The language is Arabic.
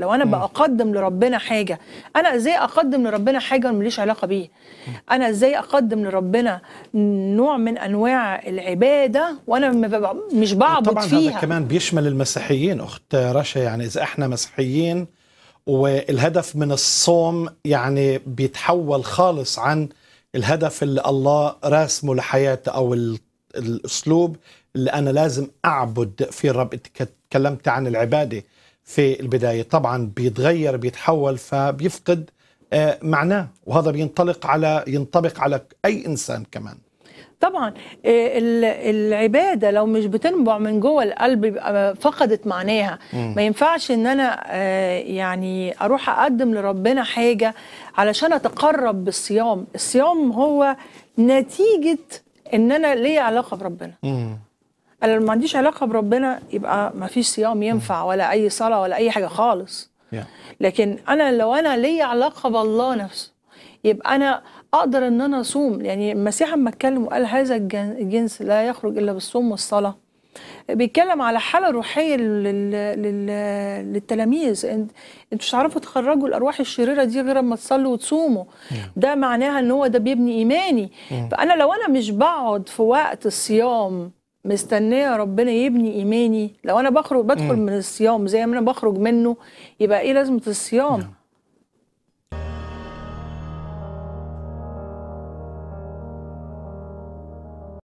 لو انا بقدم لربنا حاجه انا ازاي اقدم لربنا حاجه ماليش علاقه بيه انا ازاي اقدم لربنا نوع من انواع العباده وانا مش بعبد طبعا فيها طبعا كمان بيشمل المسيحيين اخت رشا يعني اذا احنا مسيحيين والهدف من الصوم يعني بيتحول خالص عن الهدف اللي الله راسمه لحياتي او الاسلوب اللي انا لازم اعبد فيه الرب تكلمت عن العباده في البداية طبعا بيتغير بيتحول فبيفقد آه، معناه وهذا بينطلق على ينطبق على أي إنسان كمان طبعا آه، العباده لو مش بتنبع من جوه القلب آه، فقدت معناها ما ينفعش ان انا يعني اروح اقدم لربنا حاجه علشان اتقرب بالصيام الصيام هو نتيجه ان انا ليا علاقه بربنا انا ما عنديش علاقه بربنا يبقى ما فيش صيام ينفع ولا اي صلاه ولا اي حاجه خالص لكن انا لو انا ليا علاقه بالله نفسه يبقى انا اقدر ان انا اصوم يعني المسيح لما اتكلم وقال هذا الجنس لا يخرج الا بالصوم والصلاه بيتكلم على حاله روحيه للتلاميذ انتوا مش هتعرفوا تخرجوا الارواح الشريره دي غير اما تصلوا وتصوموا ده معناها ان هو ده بيبني ايماني mm. فانا لو انا مش بقعد في وقت الصيام مستنيه ربنا يبني ايماني لو انا بخرج بدخل من الصيام زي ما انا بخرج منه يبقى ايه لازمه الصيام نعم.